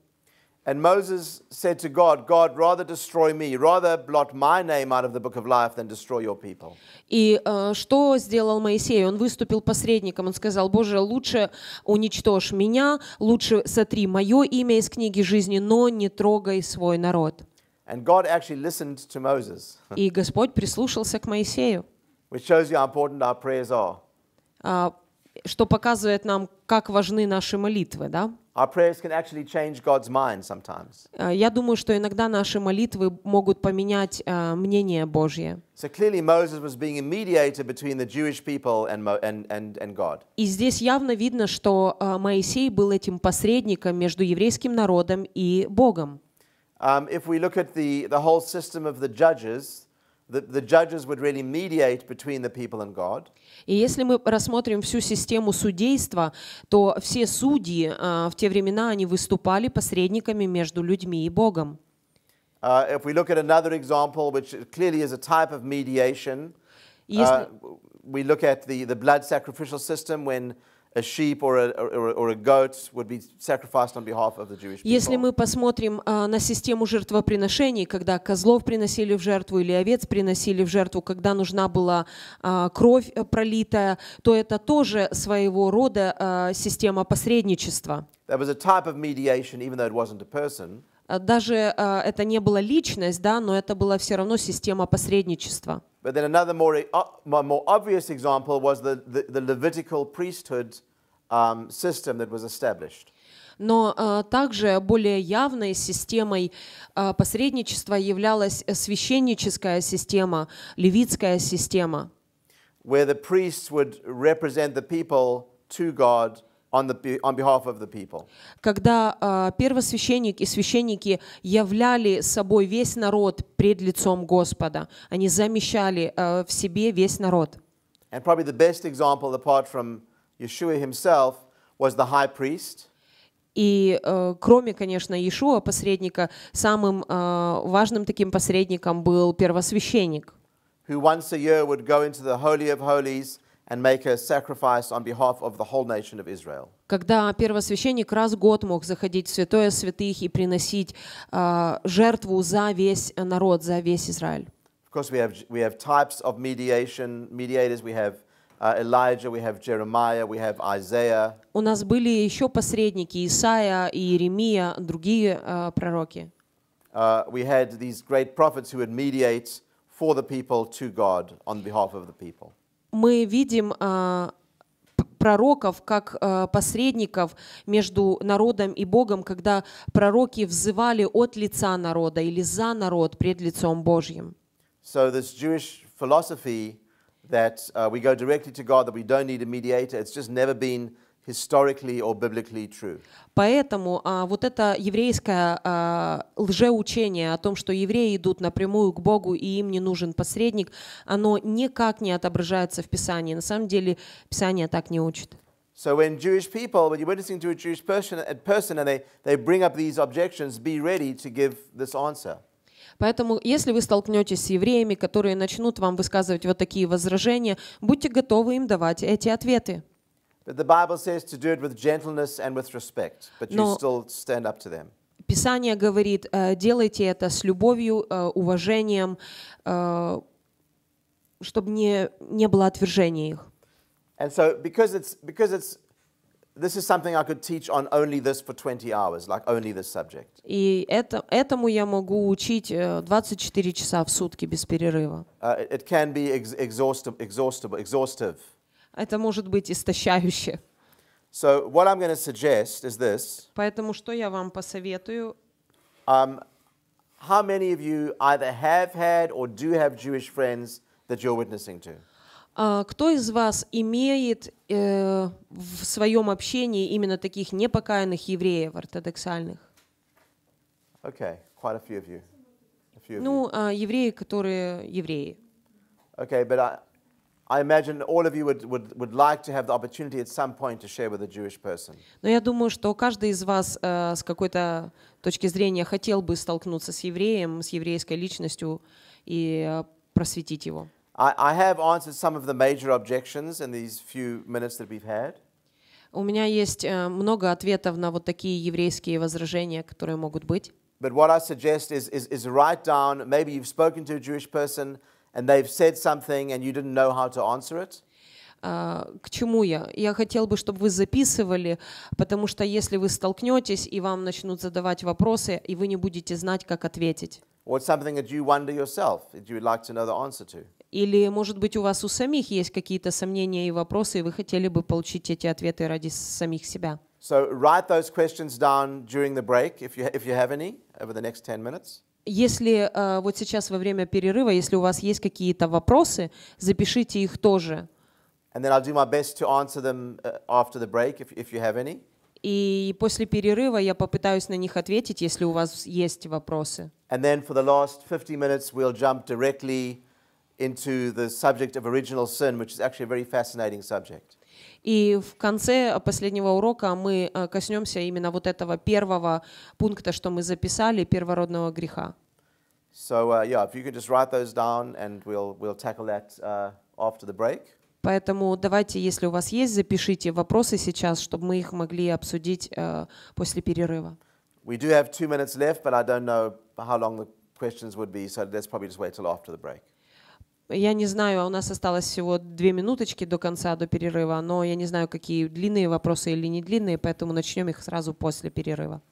Speaker 1: And Moses said to God, God, rather destroy me, rather blot my name out of the book of life than destroy your people.
Speaker 2: И э, что сделал Моисей? Он выступил посредником. Он сказал, Боже, лучше уничтожь меня, лучше сотри мое имя из книги жизни, но не трогай свой народ. And God
Speaker 1: actually listened to Moses. И
Speaker 2: Господь прислушался к Моисею.
Speaker 1: Which shows you how important our prayers are.
Speaker 2: А, что показывает нам, как важны наши молитвы, да?
Speaker 1: Our prayers can actually change God's mind sometimes.
Speaker 2: Я думаю, что иногда наши молитвы могут поменять мнение Божье.
Speaker 1: So clearly Moses was being a mediator between the Jewish people and and and and God.
Speaker 2: И здесь явно видно, что Моисей был этим посредником между еврейским народом и Богом.
Speaker 1: Um, if we look at the the whole system of the judges, The, judges would really mediate between the people and God.
Speaker 2: И если мы рассмотрим всю систему судейства, то все судьи в те времена они выступали посредниками между людьми и Богом.
Speaker 1: Uh, if we look at another example, which clearly is a type of mediation, uh, we look at the, the blood sacrificial system when Если
Speaker 2: мы посмотрим uh, на систему жертвоприношений, когда козлов приносили в жертву или овец приносили в жертву, когда нужна была uh, кровь э, пролитая, то это тоже своего рода uh, система посредничества.
Speaker 1: There was a type of mediation, even though it wasn't a person.
Speaker 2: Э, даже э, это не была личность, да, но это была все равно система посредничества.
Speaker 1: But then another more, uh, more obvious example was the, the, the Levitical priesthood um, system that was established.
Speaker 2: Но uh, также более явной системой uh, посредничества являлась священническая система, левитская система,
Speaker 1: where the priests would represent the people to God on the, on behalf of the people.
Speaker 2: Когда uh, а, первосвященник и священники являли собой весь народ пред лицом Господа, они замещали uh, в себе весь народ.
Speaker 1: And probably the best example, apart from Yeshua himself, was the high priest.
Speaker 2: И э, кроме, конечно, Иешуа, посредника, самым э, важным таким посредником был первосвященник,
Speaker 1: who once a year would go into the Holy of Holies and make a sacrifice on behalf of the whole nation of Israel.
Speaker 2: Когда первосвященник раз в год мог заходить в святое святых и приносить э, жертву за весь народ, за весь Израиль.
Speaker 1: Of course, we have we have types of mediation, mediators. We have uh, Elijah, we have Jeremiah, we have Isaiah.
Speaker 2: У нас были еще посредники Исаия и Иеремия, другие э, пророки.
Speaker 1: Uh, we had these great prophets who would mediate for the people to God on behalf of the people.
Speaker 2: мы видим а, пророков как а, посредников между народом и Богом, когда пророки взывали от лица народа или за народ пред лицом Божьим.
Speaker 1: So this Jewish philosophy that uh, we go directly to God, that we don't need a mediator, it's just never been historically or biblically true.
Speaker 2: Поэтому а, вот это еврейское а, лжеучение о том, что евреи идут напрямую к Богу и им не нужен посредник, оно никак не отображается в Писании. На самом деле Писание так не учит.
Speaker 1: So when Jewish people, when you're witnessing to a Jewish person, person and they, they bring up these objections, be ready to give this answer.
Speaker 2: Поэтому, если вы столкнетесь с евреями, которые начнут вам высказывать вот такие возражения, будьте готовы им давать эти ответы. Но Писание говорит, делайте это с любовью, уважением, чтобы не, не было отвержения их.
Speaker 1: And so, because it's, because it's this is something I could teach on only this for 20 hours, like only this subject.
Speaker 2: И это, этому я могу учить 24 часа в сутки без перерыва.
Speaker 1: it can be ex exhaustive, exhaustive, exhaustive
Speaker 2: это может быть истощающе.
Speaker 1: So what I'm going to suggest is this.
Speaker 2: Поэтому что я вам посоветую?
Speaker 1: Um, how many of you either have had or do have Jewish friends that you're witnessing to?
Speaker 2: Uh, кто из вас имеет uh, в своем общении именно таких непокаянных евреев ортодоксальных?
Speaker 1: Okay, quite a few of you. A few of ну,
Speaker 2: uh, евреи, которые евреи.
Speaker 1: Okay, but I, I imagine all of you would, would, would like to have the opportunity at some point to share with a Jewish person.
Speaker 2: Но я думаю, что каждый из вас э, с какой-то точки зрения хотел бы столкнуться с евреем, с еврейской личностью и э, просветить его.
Speaker 1: I, I have answered some of the major objections in these few minutes that we've had.
Speaker 2: У меня есть э, много ответов на вот такие еврейские возражения, которые могут быть.
Speaker 1: But what I suggest is, is, is write down, maybe you've spoken to a Jewish person, and they've said something and you didn't know how to answer it?
Speaker 2: А, к чему я? Я хотел бы, чтобы вы записывали, потому что если вы столкнетесь и вам начнут задавать вопросы, и вы не будете знать, как ответить. Или, может быть, у вас у самих есть какие-то сомнения и вопросы, и вы хотели бы получить эти ответы ради самих себя.
Speaker 1: So write those questions down during the break, if you, if you have any, over the next 10 minutes.
Speaker 2: Если э, вот сейчас во время перерыва, если у вас есть какие-то вопросы, запишите их тоже.
Speaker 1: And then I'll do my best to answer them after the break, if, if you have any.
Speaker 2: И после перерыва я попытаюсь на них ответить, если у вас есть вопросы.
Speaker 1: And then for the last 50 minutes we'll jump directly into the subject of original sin, which is actually a very fascinating subject.
Speaker 2: И в конце последнего урока мы коснемся именно вот этого первого пункта, что мы записали, первородного греха.
Speaker 1: So uh, yeah, if you could just write those down, and we'll we'll tackle that uh, after the break.
Speaker 2: Поэтому давайте, если у вас есть, запишите вопросы сейчас, чтобы мы их могли обсудить uh, после перерыва.
Speaker 1: We do have two minutes left, but I don't know how long the questions would be, so let's probably just wait till after the break.
Speaker 2: Я не знаю, а у нас осталось всего две минуточки до конца, до перерыва, но я не знаю, какие длинные вопросы или не длинные, поэтому начнем их сразу после перерыва.